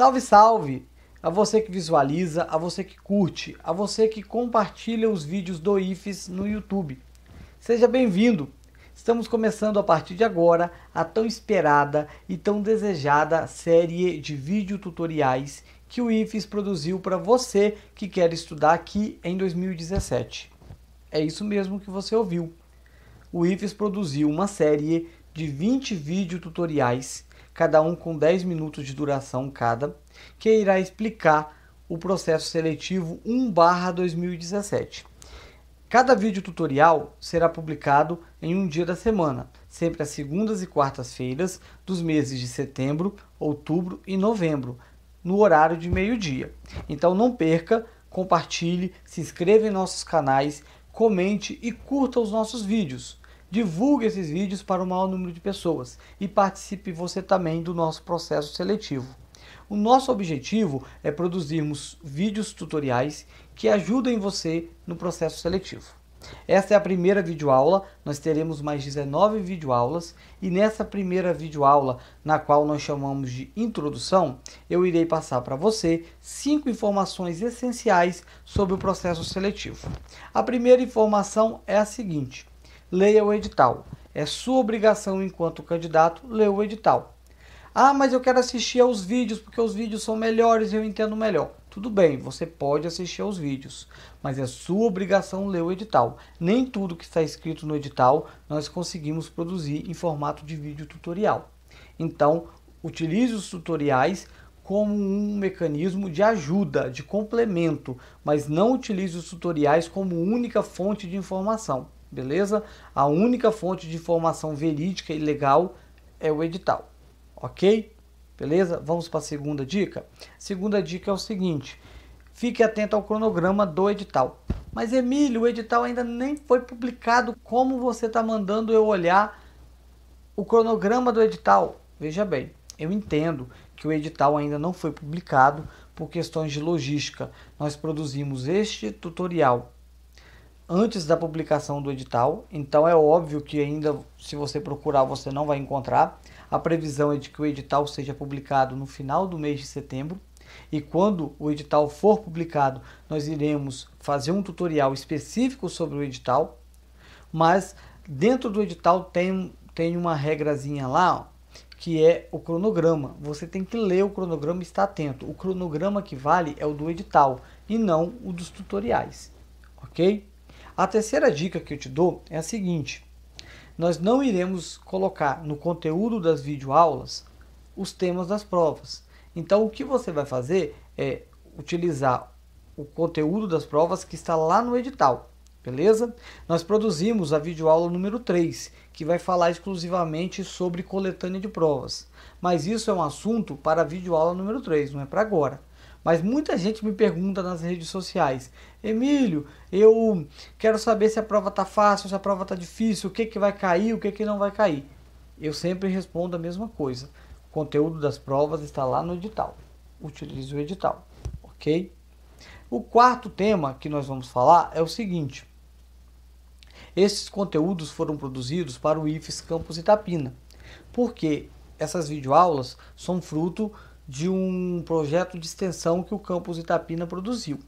Salve, salve! A você que visualiza, a você que curte, a você que compartilha os vídeos do IFES no YouTube. Seja bem-vindo! Estamos começando a partir de agora a tão esperada e tão desejada série de vídeo tutoriais que o IFES produziu para você que quer estudar aqui em 2017. É isso mesmo que você ouviu. O IFES produziu uma série de 20 vídeo tutoriais cada um com 10 minutos de duração cada, que irá explicar o processo seletivo 1/2017. Cada vídeo tutorial será publicado em um dia da semana, sempre às segundas e quartas-feiras dos meses de setembro, outubro e novembro, no horário de meio-dia. Então não perca, compartilhe, se inscreva em nossos canais, comente e curta os nossos vídeos. Divulgue esses vídeos para o maior número de pessoas e participe você também do nosso processo seletivo. O nosso objetivo é produzirmos vídeos tutoriais que ajudem você no processo seletivo. Esta é a primeira videoaula, nós teremos mais 19 videoaulas e nessa primeira videoaula, na qual nós chamamos de introdução, eu irei passar para você cinco informações essenciais sobre o processo seletivo. A primeira informação é a seguinte: leia o edital. É sua obrigação, enquanto candidato, ler o edital. Ah, mas eu quero assistir aos vídeos porque os vídeos são melhores e eu entendo melhor. Tudo bem, você pode assistir aos vídeos, mas é sua obrigação ler o edital. Nem tudo que está escrito no edital nós conseguimos produzir em formato de vídeo tutorial. Então, utilize os tutoriais como um mecanismo de ajuda, de complemento, mas não utilize os tutoriais como única fonte de informação beleza? A única fonte de informação verídica e legal é o edital, ok? Beleza? Vamos para a segunda dica. Segunda dica é o seguinte: fique atento ao cronograma do edital. Mas Emílio, o edital ainda nem foi publicado. Como você está mandando eu olhar o cronograma do edital? Veja bem, eu entendo que o edital ainda não foi publicado por questões de logística. Nós produzimos este tutorial antes da publicação do edital, então é óbvio que ainda se você procurar você não vai encontrar. A previsão é de que o edital seja publicado no final do mês de setembro. E quando o edital for publicado, nós iremos fazer um tutorial específico sobre o edital. Mas dentro do edital tem, tem uma regrazinha lá, ó, que é o cronograma. Você tem que ler o cronograma e estar atento. O cronograma que vale é o do edital e não o dos tutoriais, ok? A terceira dica que eu te dou é a seguinte: nós não iremos colocar no conteúdo das videoaulas os temas das provas. Então, o que você vai fazer é utilizar o conteúdo das provas que está lá no edital, beleza? Nós produzimos a videoaula número 3, que vai falar exclusivamente sobre coletânea de provas. Mas isso é um assunto para a videoaula número 3, não é para agora. Mas muita gente me pergunta nas redes sociais: Emílio, eu quero saber se a prova está fácil, se a prova está difícil, o que, que vai cair, o que, que não vai cair. Eu sempre respondo a mesma coisa. O conteúdo das provas está lá no edital. Utilize o edital, ok? O quarto tema que nós vamos falar é o seguinte. Esses conteúdos foram produzidos para o IFES Campus Itapina, porque essas videoaulas são fruto de um projeto de extensão que o campus Itapina produziu.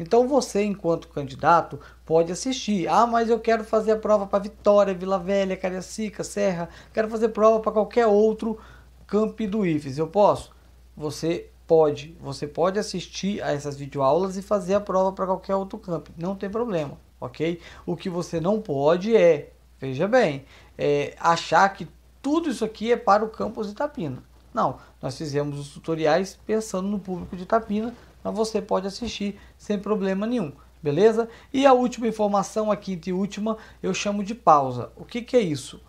Então você, enquanto candidato, pode assistir. Ah, mas eu quero fazer a prova para Vitória, Vila Velha, Cariacica, Serra, quero fazer prova para qualquer outro camp do IFES. Eu posso? Você pode. Você pode assistir a essas videoaulas e fazer a prova para qualquer outro camp. Não tem problema, ok? O que você não pode é, veja bem, é achar que tudo isso aqui é para o campus Itapina. Não, nós fizemos os tutoriais pensando no público de Tapina, mas você pode assistir sem problema nenhum, beleza? E a última informação, a quinta e última, eu chamo de pausa. O que, que é isso?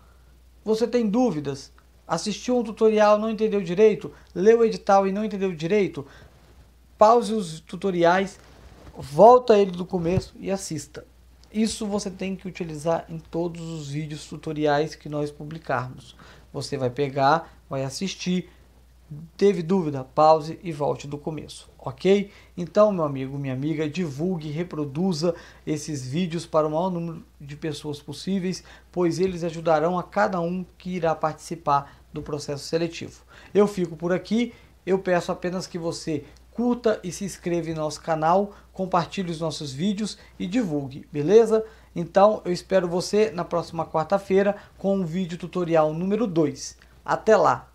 Você tem dúvidas? Assistiu um tutorial, não entendeu direito? Leu o edital e não entendeu direito? Pause os tutoriais, volta ele do começo e assista. Isso você tem que utilizar em todos os vídeos tutoriais que nós publicarmos. Você vai pegar, vai assistir, teve dúvida, pause e volte do começo, ok? Então, meu amigo, minha amiga, divulgue, reproduza esses vídeos para o maior número de pessoas possíveis, pois eles ajudarão a cada um que irá participar do processo seletivo. Eu fico por aqui, eu peço apenas que você curta e se inscreva em nosso canal, compartilhe os nossos vídeos e divulgue, beleza? Então eu espero você na próxima quarta-feira com o vídeo tutorial número 2. Até lá!